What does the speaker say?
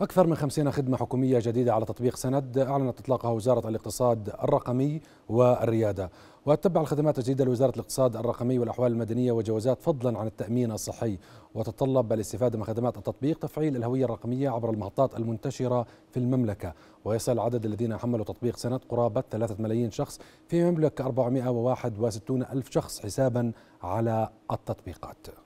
أكثر من خمسين خدمة حكومية جديدة على تطبيق سند أعلنت إطلاقها وزارة الاقتصاد الرقمي والريادة وتتبع الخدمات الجديدة لوزارة الاقتصاد الرقمي والأحوال المدنية وجوازات فضلا عن التأمين الصحي وتتطلب الاستفادة من خدمات التطبيق تفعيل الهوية الرقمية عبر المحطات المنتشرة في المملكة ويصل عدد الذين حملوا تطبيق سند قرابة 3 ملايين شخص في مملكة 461 ألف شخص حسابا على التطبيقات